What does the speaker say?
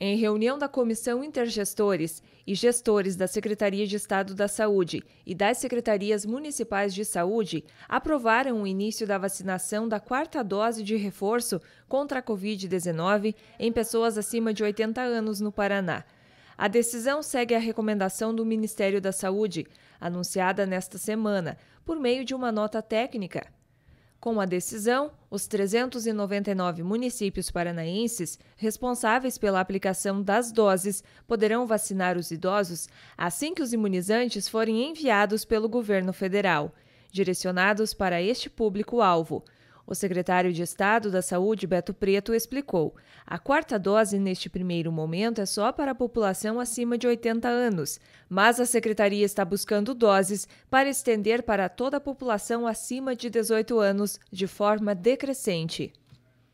Em reunião da Comissão Intergestores e gestores da Secretaria de Estado da Saúde e das Secretarias Municipais de Saúde, aprovaram o início da vacinação da quarta dose de reforço contra a Covid-19 em pessoas acima de 80 anos no Paraná. A decisão segue a recomendação do Ministério da Saúde, anunciada nesta semana, por meio de uma nota técnica com a decisão, os 399 municípios paranaenses responsáveis pela aplicação das doses poderão vacinar os idosos assim que os imunizantes forem enviados pelo governo federal, direcionados para este público-alvo. O secretário de Estado da Saúde, Beto Preto, explicou: a quarta dose neste primeiro momento é só para a população acima de 80 anos, mas a secretaria está buscando doses para estender para toda a população acima de 18 anos de forma decrescente.